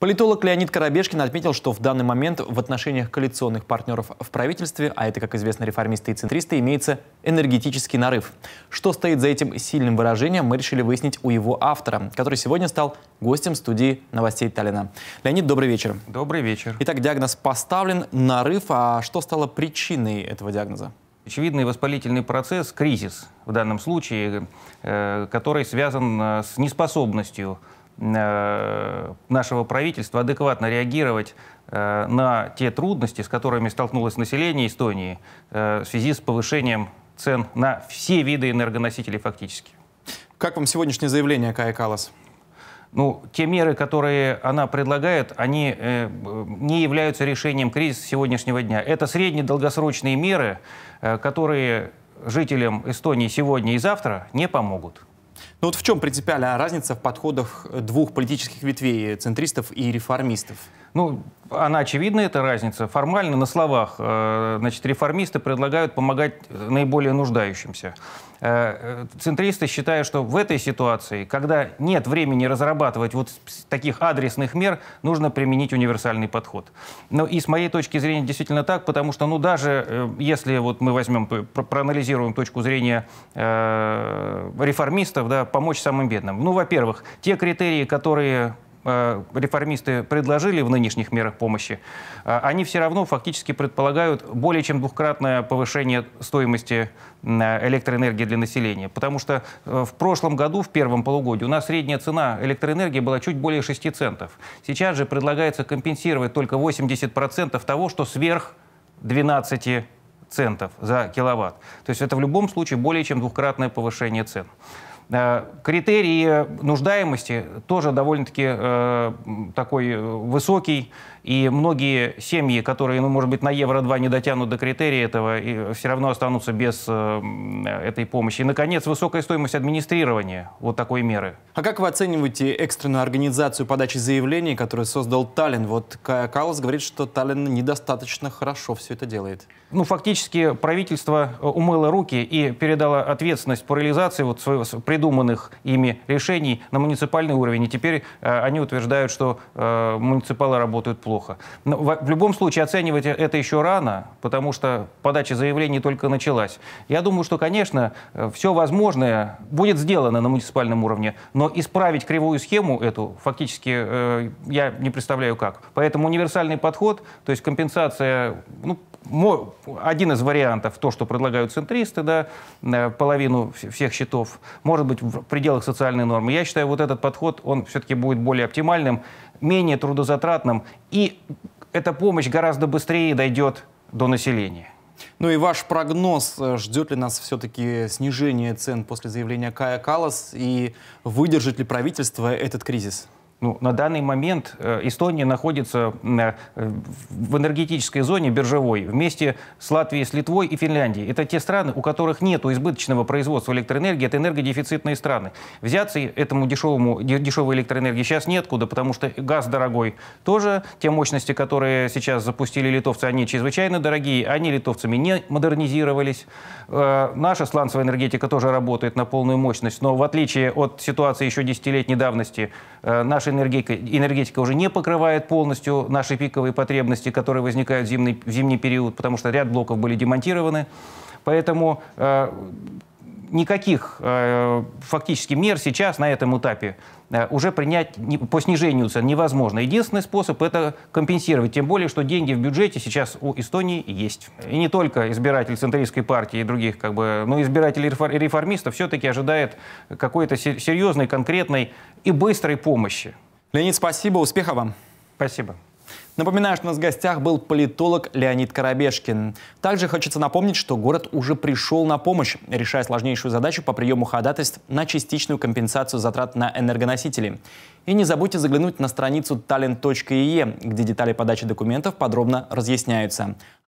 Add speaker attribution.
Speaker 1: Политолог Леонид Коробешкин отметил, что в данный момент в отношениях коалиционных партнеров в правительстве, а это, как известно, реформисты и центристы, имеется энергетический нарыв. Что стоит за этим сильным выражением, мы решили выяснить у его автора, который сегодня стал гостем студии новостей Таллина.
Speaker 2: Леонид, добрый вечер. Добрый вечер. Итак, диагноз поставлен, нарыв, а что стало причиной этого диагноза? Очевидный воспалительный процесс, кризис в данном случае, э, который связан э, с неспособностью Э, нашего правительства адекватно реагировать э, на те трудности, с которыми столкнулось население Эстонии э, в связи с повышением цен на все виды энергоносителей фактически. Как вам сегодняшнее заявление Кая Калас? Ну, те меры, которые она предлагает, они э, не являются решением кризиса сегодняшнего дня. Это среднедолгосрочные меры, э, которые жителям Эстонии сегодня и завтра не помогут. Но ну вот в чем принципиальная разница в подходах э, двух политических ветвей, э, центристов
Speaker 1: и реформистов?
Speaker 2: Ну, она очевидна, эта разница. Формально, на словах, э, значит, реформисты предлагают помогать наиболее нуждающимся. Центристы считают, что в этой ситуации, когда нет времени разрабатывать вот таких адресных мер, нужно применить универсальный подход. Но ну и с моей точки зрения действительно так, потому что, ну, даже если вот мы возьмем, проанализируем точку зрения реформистов, да, помочь самым бедным? Ну, во-первых, те критерии, которые э, реформисты предложили в нынешних мерах помощи, э, они все равно фактически предполагают более чем двухкратное повышение стоимости электроэнергии для населения. Потому что э, в прошлом году, в первом полугодии, у нас средняя цена электроэнергии была чуть более 6 центов. Сейчас же предлагается компенсировать только 80% того, что сверх 12 центов за киловатт. То есть это в любом случае более чем двухкратное повышение цен. Э, критерии нуждаемости тоже довольно-таки э, такой э, высокий, и многие семьи, которые, ну, может быть, на евро-2 не дотянут до критерия этого, и все равно останутся без этой помощи. И, наконец, высокая стоимость администрирования вот такой меры. А как вы оцениваете экстренную организацию подачи заявлений, которую создал Таллин? Вот Кая Каус говорит, что Таллин недостаточно хорошо все это делает. Ну, фактически правительство умыло руки и передало ответственность по реализации вот своего придуманных ими решений на муниципальный уровень. И теперь э, они утверждают, что э, муниципалы работают плохо. Но, в, в любом случае оценивать э, это еще рано, потому что подача заявлений только началась. Я думаю, что, конечно, э, все возможное будет сделано на муниципальном уровне, но исправить кривую схему эту фактически э, я не представляю как. Поэтому универсальный подход, то есть компенсация, ну, один из вариантов, то, что предлагают центристы, да, э, половину всех счетов, может быть, в пределах социальной нормы. Я считаю, вот этот подход, он все-таки будет более оптимальным, менее трудозатратным, и эта помощь гораздо быстрее дойдет до населения. Ну и ваш прогноз, э, ждет ли нас все-таки снижение цен после заявления Кая Калас и выдержит ли правительство этот кризис? Ну, на данный момент э, Эстония находится э, в энергетической зоне биржевой вместе с Латвией, с Литвой и Финляндией. Это те страны, у которых нет избыточного производства электроэнергии, это энергодефицитные страны. Взяться этому дешевому, дешевой электроэнергии сейчас неоткуда, потому что газ дорогой тоже. Те мощности, которые сейчас запустили литовцы, они чрезвычайно дорогие, они литовцами не модернизировались. Э, наша сланцевая энергетика тоже работает на полную мощность, но в отличие от ситуации еще десятилетней давности, наши энергетика, энергетика уже не покрывает полностью наши пиковые потребности, которые возникают в зимний, в зимний период, потому что ряд блоков были демонтированы. Поэтому э, никаких э, фактически мер сейчас на этом этапе э, уже принять по снижению цен невозможно. Единственный способ это компенсировать, тем более, что деньги в бюджете сейчас у Эстонии есть. И не только избиратель центристской партии и других, как бы, но избиратель реформистов все-таки ожидает какой-то серьезной, конкретной и быстрой помощи. Леонид, спасибо, успехов вам.
Speaker 1: Спасибо. Напоминаю, что у нас в гостях был политолог Леонид Коробешкин. Также хочется напомнить, что город уже пришел на помощь, решая сложнейшую задачу по приему ходатайств на частичную компенсацию затрат на энергоносители. И не забудьте заглянуть на страницу talent.ie, где детали подачи документов подробно разъясняются.